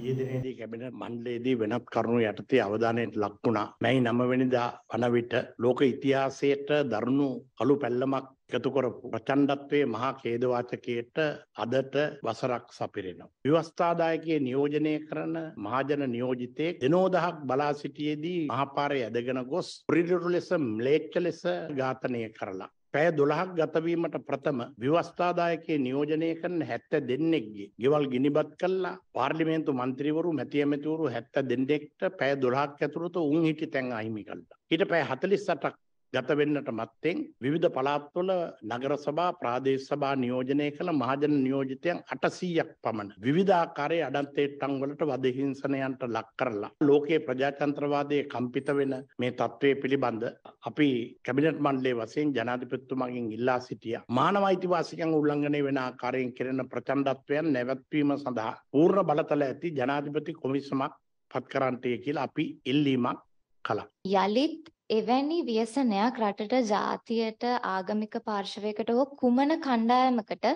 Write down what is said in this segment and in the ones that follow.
ඊයේ දිනේදී කැබිනට් මණ්ඩලයේදී වෙනත් කරුණු යටතේ අවධානයට ලක් වුණා. මැයි 9 වෙනිදා වන විට ලෝක ඉතිහාසයට දරුණු කළු පැල්ලමක් එකතු කරපු ප්‍රචණ්ඩත්වයේ මහා ඛේදවාචකයට අදට වසරක් සපිරෙනවා. විවස්ථාදායකයේ නියෝජනය කරන මහජන නියෝජිතේ දිනෝදහක් බලා සිටියේදී මහපාරේ ඇදගෙන ගොස් පිළිතුරු ලෙස ම්ලේච්ඡ ලෙස ඝාතනය කරලා පැය 12ක් ගතවීමට ප්‍රථම ව්‍යවස්ථාදායකයේ නියෝජනය කරන 70 දෙන්නෙක්ගේ ගෙවල් ගිනිබත් කළා පාර්ලිමේන්තු මන්ත්‍රීවරු මැති ඇමතිවරු 70 දෙන්නෙක්ට පැය 12ක් ඇතුළත උන් හිටි තැන් අහිමි කළා. ඊට පැය 48ක් ගත වෙන්නට මත්තෙන් විවිධ පළාත්වල නගර සභා ප්‍රාදේශ සභා නියෝජනය කළ මහජන නියෝජිතයන් 800ක් පමණ විවිධාකාරයේ අඩන්තේට්ටම් වලට වදහිංසනයන්ට ලක් කරලා ලෝකයේ ප්‍රජාතන්ත්‍රවාදයේ කම්පිත වෙන මේ තත්ත්වය පිළිබඳ අපි කැබිනට් මණ්ඩලයේ වශයෙන් ජනාධිපතිතුමාගෙන් ඉල්ලා සිටියා මානව අයිතිවාසිකම් උල්ලංඝනය වෙන ආකාරයෙන් කෙරෙන ප්‍රචණ්ඩත්වයන් නැවැත්වීම සඳහා පූර්ණ බලතල ඇති ජනාධිපති කොමිසමක් පත් කරන්ටය කියලා අපි ඉල්ලීමක් කළා. යලිත් එවැනි ව්‍යසනයක් රටට ජාතියට ආගමික පාර්ශවයකට හෝ කුමන කණ්ඩායමකට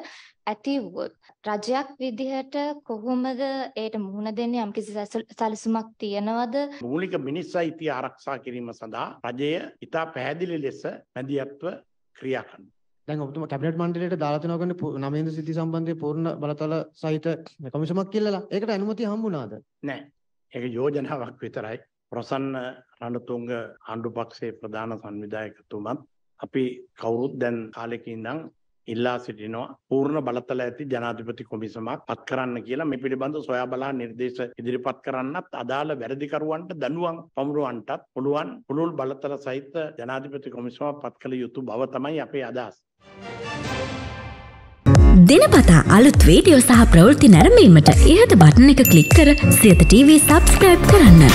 ඇති වුවොත් රජයක් විදිහට කොහොමද ඒට මුහුණ දෙන්නේ යම්කිසි සැලසුමක් තියනවද මූලික මිනිස් අයිතිය ආරක්ෂා කිරීම සඳහා රජය ඉතා පැහැදිලි ලෙස මැදිහත්ව ක්‍රියා කරනවා දැන් ඔබතුමා කැබිනට් මණ්ඩලයට දාලා තිනවා කියන්නේ නවේන්ද්‍ර සිද්ධි සම්බන්ධයෙන් පූර්ණ බලතල සහිත කොමිසමක් කියලා. ඒකට අනුමැතිය හම්බුණාද? නෑ. ඒක යෝජනාවක් විතරයි. ප්‍රසන්න රණතුංග ආණ්ඩුපක්ෂයේ ප්‍රධාන සංවිධායකතුමත් අපි කවුරුත් දැන් කාලෙක ඉඳන් ඉල්ලා සිටිනවා පූර්ණ බලතල ඇති ජනාධිපති කොමිසමක් පත් කරන්න කියලා මේ පිළිබඳ සොයා බලා නිර්දේශ ඉදිරිපත් කරන්නත් අදාළ වැරදිකරුවන්ට දඬුවම් පමුණුවන්ටත් පුළුවන් පුළුල් බලතල සහිත ජනාධිපති කොමිසමක් පත් කළ යුතු බව තමයි අපේ අදහස්. දෙනපතා අලුත් වීඩියෝ සහ ප්‍රවෘත්ති නැරඹීමට ඉහත බටන එක ක්ලික් කර සියත TV සබස්ක්‍රයිබ් කරන්න.